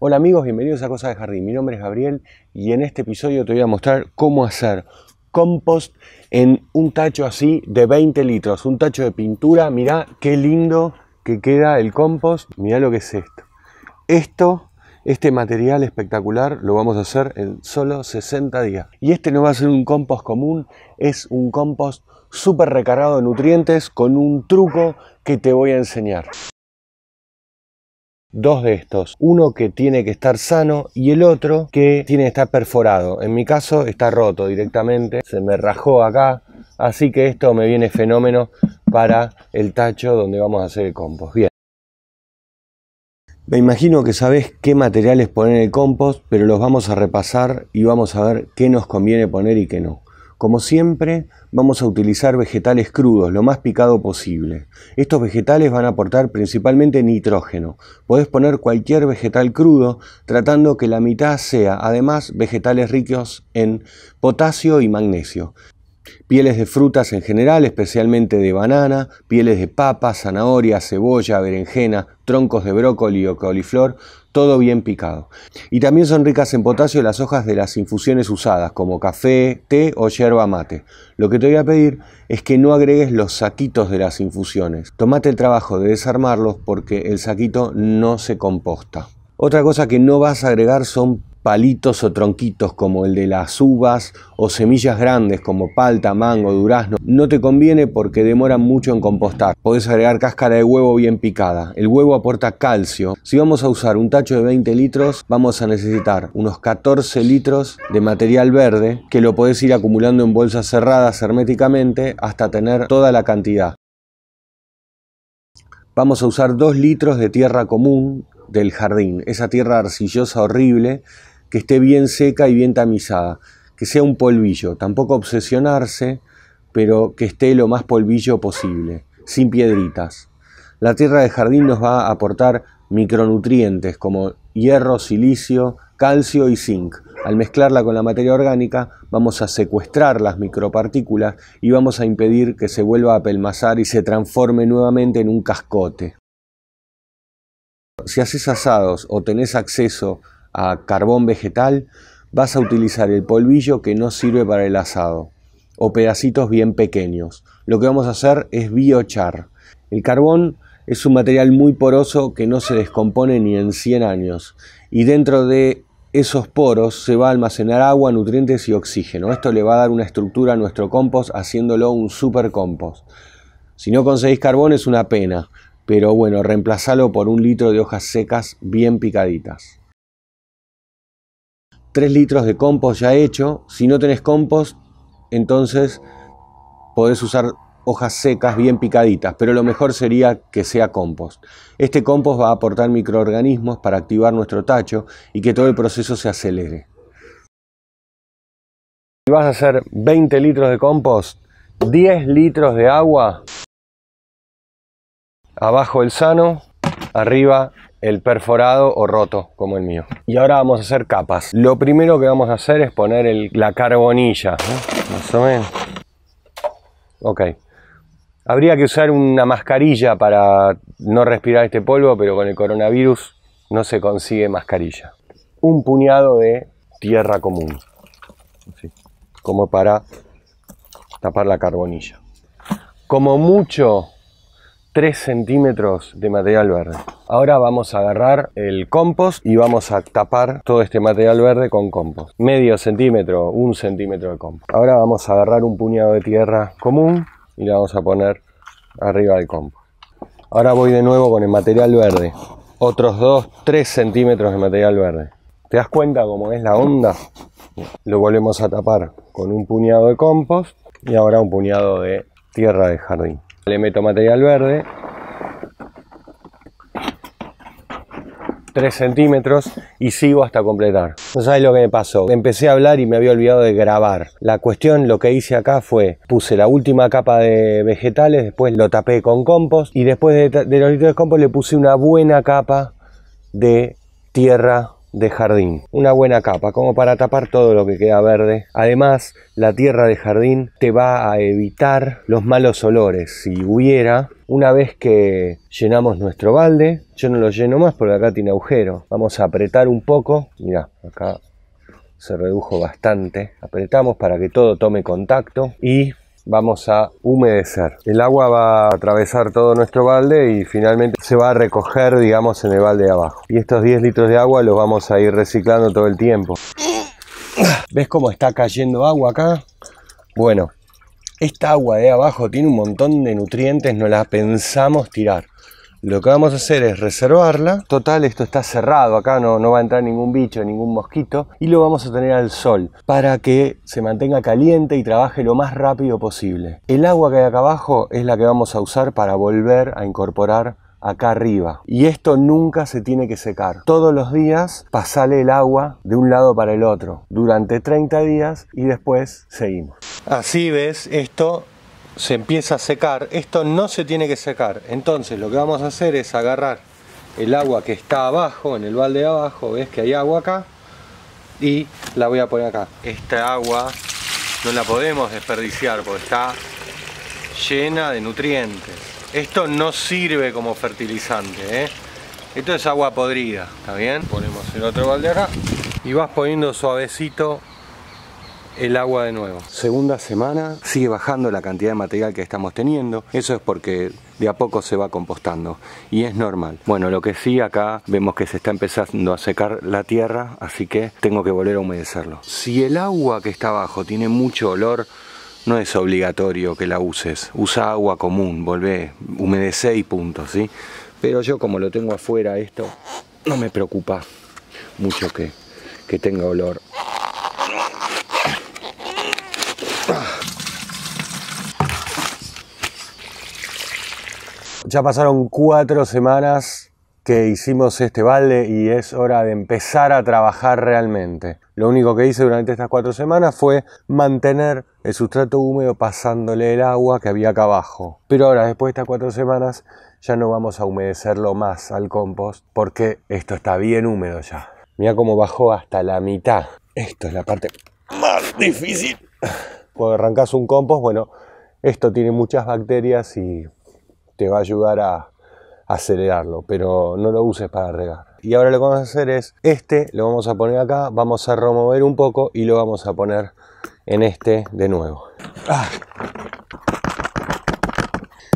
Hola amigos, bienvenidos a Cosas de Jardín. Mi nombre es Gabriel y en este episodio te voy a mostrar cómo hacer compost en un tacho así de 20 litros, un tacho de pintura. Mirá qué lindo que queda el compost. Mirá lo que es esto. Esto, este material espectacular, lo vamos a hacer en solo 60 días. Y este no va a ser un compost común, es un compost súper recargado de nutrientes con un truco que te voy a enseñar dos de estos. Uno que tiene que estar sano y el otro que tiene que estar perforado. En mi caso está roto directamente, se me rajó acá, así que esto me viene fenómeno para el tacho donde vamos a hacer el compost. Bien. Me imagino que sabes qué materiales poner en el compost, pero los vamos a repasar y vamos a ver qué nos conviene poner y qué no. Como siempre, vamos a utilizar vegetales crudos, lo más picado posible. Estos vegetales van a aportar principalmente nitrógeno. Podés poner cualquier vegetal crudo, tratando que la mitad sea, además, vegetales ricos en potasio y magnesio. Pieles de frutas en general, especialmente de banana, pieles de papa, zanahoria, cebolla, berenjena, troncos de brócoli o coliflor, todo bien picado. Y también son ricas en potasio las hojas de las infusiones usadas, como café, té o yerba mate. Lo que te voy a pedir es que no agregues los saquitos de las infusiones. Tómate el trabajo de desarmarlos porque el saquito no se composta. Otra cosa que no vas a agregar son palitos o tronquitos como el de las uvas o semillas grandes como palta, mango, durazno. No te conviene porque demoran mucho en compostar. Podés agregar cáscara de huevo bien picada. El huevo aporta calcio. Si vamos a usar un tacho de 20 litros, vamos a necesitar unos 14 litros de material verde que lo podés ir acumulando en bolsas cerradas herméticamente hasta tener toda la cantidad. Vamos a usar 2 litros de tierra común del jardín, esa tierra arcillosa horrible que esté bien seca y bien tamizada, que sea un polvillo, tampoco obsesionarse, pero que esté lo más polvillo posible, sin piedritas. La tierra de jardín nos va a aportar micronutrientes como hierro, silicio, calcio y zinc. Al mezclarla con la materia orgánica vamos a secuestrar las micropartículas y vamos a impedir que se vuelva a pelmazar y se transforme nuevamente en un cascote. Si haces asados o tenés acceso carbón vegetal, vas a utilizar el polvillo que no sirve para el asado o pedacitos bien pequeños. Lo que vamos a hacer es biochar. El carbón es un material muy poroso que no se descompone ni en 100 años y dentro de esos poros se va a almacenar agua, nutrientes y oxígeno. Esto le va a dar una estructura a nuestro compost haciéndolo un super compost. Si no conseguís carbón es una pena, pero bueno, reemplazalo por un litro de hojas secas bien picaditas. 3 litros de compost ya hecho. Si no tenés compost, entonces podés usar hojas secas bien picaditas, pero lo mejor sería que sea compost. Este compost va a aportar microorganismos para activar nuestro tacho y que todo el proceso se acelere. Si vas a hacer 20 litros de compost, 10 litros de agua, abajo el sano, arriba el perforado o roto como el mío. Y ahora vamos a hacer capas. Lo primero que vamos a hacer es poner la carbonilla, ¿eh? más o menos. Ok. Habría que usar una mascarilla para no respirar este polvo, pero con el coronavirus no se consigue mascarilla. Un puñado de tierra común, como para tapar la carbonilla. Como mucho 3 centímetros de material verde. Ahora vamos a agarrar el compost y vamos a tapar todo este material verde con compost. Medio centímetro, un centímetro de compost. Ahora vamos a agarrar un puñado de tierra común y la vamos a poner arriba del compost. Ahora voy de nuevo con el material verde. Otros 2, 3 centímetros de material verde. ¿Te das cuenta cómo es la onda? Lo volvemos a tapar con un puñado de compost y ahora un puñado de tierra de jardín. Le meto material verde. 3 centímetros y sigo hasta completar. No sabes lo que me pasó. Empecé a hablar y me había olvidado de grabar. La cuestión, lo que hice acá fue, puse la última capa de vegetales, después lo tapé con compost y después de, de los litros de compost le puse una buena capa de tierra de jardín. Una buena capa, como para tapar todo lo que queda verde. Además, la tierra de jardín te va a evitar los malos olores. Si hubiera, una vez que llenamos nuestro balde, yo no lo lleno más porque acá tiene agujero. Vamos a apretar un poco. mira acá se redujo bastante. Apretamos para que todo tome contacto y vamos a humedecer. El agua va a atravesar todo nuestro balde y finalmente se va a recoger, digamos, en el balde de abajo. Y estos 10 litros de agua los vamos a ir reciclando todo el tiempo. ¿Ves cómo está cayendo agua acá? Bueno, esta agua de abajo tiene un montón de nutrientes, no la pensamos tirar. Lo que vamos a hacer es reservarla. Total, esto está cerrado, acá no, no va a entrar ningún bicho, ningún mosquito. Y lo vamos a tener al sol para que se mantenga caliente y trabaje lo más rápido posible. El agua que hay acá abajo es la que vamos a usar para volver a incorporar acá arriba. Y esto nunca se tiene que secar. Todos los días pasale el agua de un lado para el otro durante 30 días y después seguimos. Así ves, esto se empieza a secar, esto no se tiene que secar. Entonces lo que vamos a hacer es agarrar el agua que está abajo, en el balde de abajo, ves que hay agua acá, y la voy a poner acá. Esta agua no la podemos desperdiciar porque está llena de nutrientes. Esto no sirve como fertilizante, ¿eh? Esto es agua podrida, ¿está bien? Ponemos el otro balde acá y vas poniendo suavecito el agua de nuevo. Segunda semana sigue bajando la cantidad de material que estamos teniendo. Eso es porque de a poco se va compostando y es normal. Bueno, lo que sí acá vemos que se está empezando a secar la tierra, así que tengo que volver a humedecerlo. Si el agua que está abajo tiene mucho olor, no es obligatorio que la uses. Usa agua común, volvé, humedece y punto, ¿sí? Pero yo como lo tengo afuera esto, no me preocupa mucho que, que tenga olor Ya pasaron cuatro semanas que hicimos este balde y es hora de empezar a trabajar realmente. Lo único que hice durante estas cuatro semanas fue mantener el sustrato húmedo pasándole el agua que había acá abajo. Pero ahora, después de estas cuatro semanas, ya no vamos a humedecerlo más al compost porque esto está bien húmedo ya. Mira cómo bajó hasta la mitad. Esto es la parte más difícil. Cuando arrancas un compost, bueno, esto tiene muchas bacterias y te va a ayudar a, acelerarlo, pero no lo uses para regar. Y ahora lo que vamos a hacer es, este lo vamos a poner acá, vamos a remover un poco y lo vamos a poner en este de nuevo. Ah.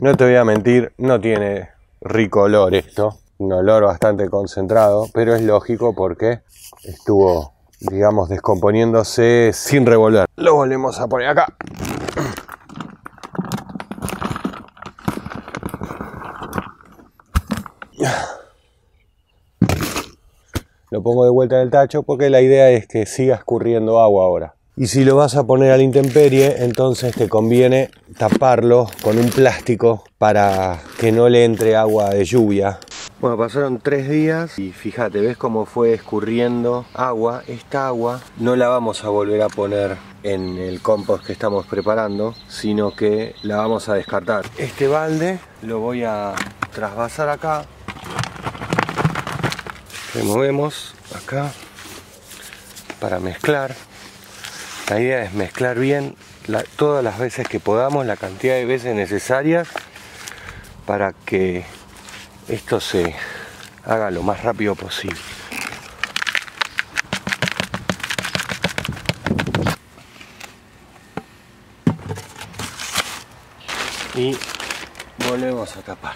No te voy a mentir, no tiene rico olor esto, un olor bastante concentrado, pero es lógico porque estuvo, digamos, descomponiéndose sin revolver. Lo volvemos a poner acá. lo pongo de vuelta en el tacho porque la idea es que siga escurriendo agua ahora. Y si lo vas a poner a la intemperie, entonces te conviene taparlo con un plástico para que no le entre agua de lluvia. Bueno, pasaron tres días y fíjate, ¿ves cómo fue escurriendo agua? Esta agua no la vamos a volver a poner en el compost que estamos preparando, sino que la vamos a descartar. Este balde lo voy a trasvasar acá removemos acá para mezclar. La idea es mezclar bien todas las veces que podamos, la cantidad de veces necesarias para que esto se haga lo más rápido posible. Y volvemos a tapar.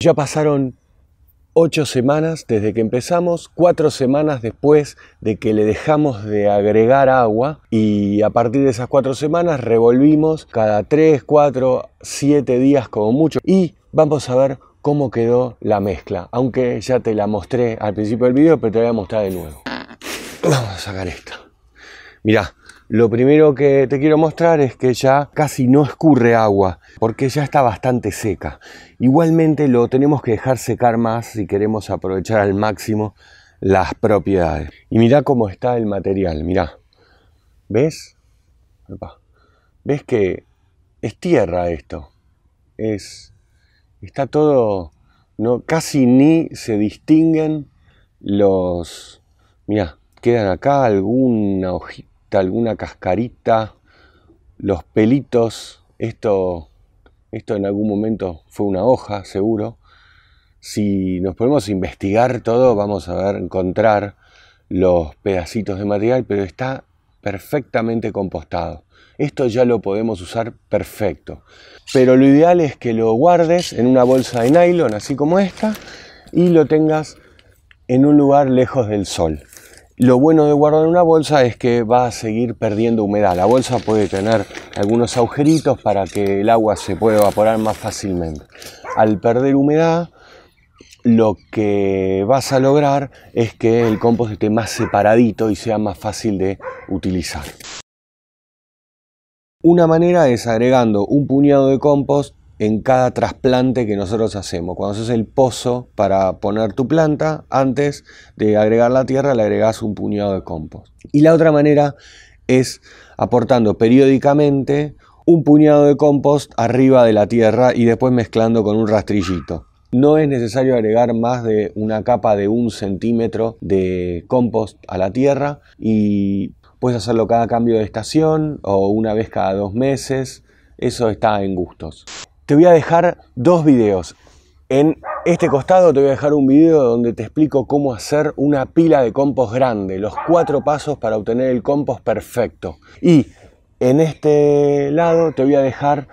Ya pasaron ocho semanas desde que empezamos, cuatro semanas después de que le dejamos de agregar agua y a partir de esas cuatro semanas revolvimos cada tres, cuatro, siete días como mucho y vamos a ver cómo quedó la mezcla, aunque ya te la mostré al principio del video, pero te la voy a mostrar de nuevo. Vamos a sacar esto. Mirá, lo primero que te quiero mostrar es que ya casi no escurre agua, porque ya está bastante seca. Igualmente lo tenemos que dejar secar más si queremos aprovechar al máximo las propiedades. Y mira cómo está el material, Mira, ¿Ves? ¿Ves que es tierra esto? Es, está todo, no, casi ni se distinguen los... Mira, quedan acá alguna hojita alguna cascarita, los pelitos, esto, esto en algún momento fue una hoja, seguro. Si nos podemos investigar todo, vamos a ver, encontrar los pedacitos de material, pero está perfectamente compostado. Esto ya lo podemos usar perfecto. Pero lo ideal es que lo guardes en una bolsa de nylon, así como esta, y lo tengas en un lugar lejos del sol. Lo bueno de guardar una bolsa es que va a seguir perdiendo humedad. La bolsa puede tener algunos agujeritos para que el agua se pueda evaporar más fácilmente. Al perder humedad, lo que vas a lograr es que el compost esté más separadito y sea más fácil de utilizar. Una manera es agregando un puñado de compost en cada trasplante que nosotros hacemos. Cuando haces el pozo para poner tu planta, antes de agregar la tierra le agregas un puñado de compost. Y la otra manera es aportando periódicamente un puñado de compost arriba de la tierra y después mezclando con un rastrillito. No es necesario agregar más de una capa de un centímetro de compost a la tierra y puedes hacerlo cada cambio de estación o una vez cada dos meses. Eso está en gustos te voy a dejar dos videos. En este costado te voy a dejar un video donde te explico cómo hacer una pila de compost grande, los cuatro pasos para obtener el compost perfecto. Y en este lado te voy a dejar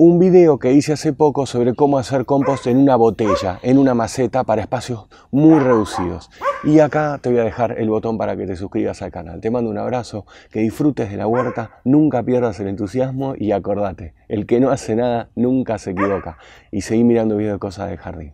un video que hice hace poco sobre cómo hacer compost en una botella, en una maceta para espacios muy reducidos. Y acá te voy a dejar el botón para que te suscribas al canal. Te mando un abrazo, que disfrutes de la huerta, nunca pierdas el entusiasmo y acordate, el que no hace nada nunca se equivoca. Y seguí mirando videos de cosas de jardín.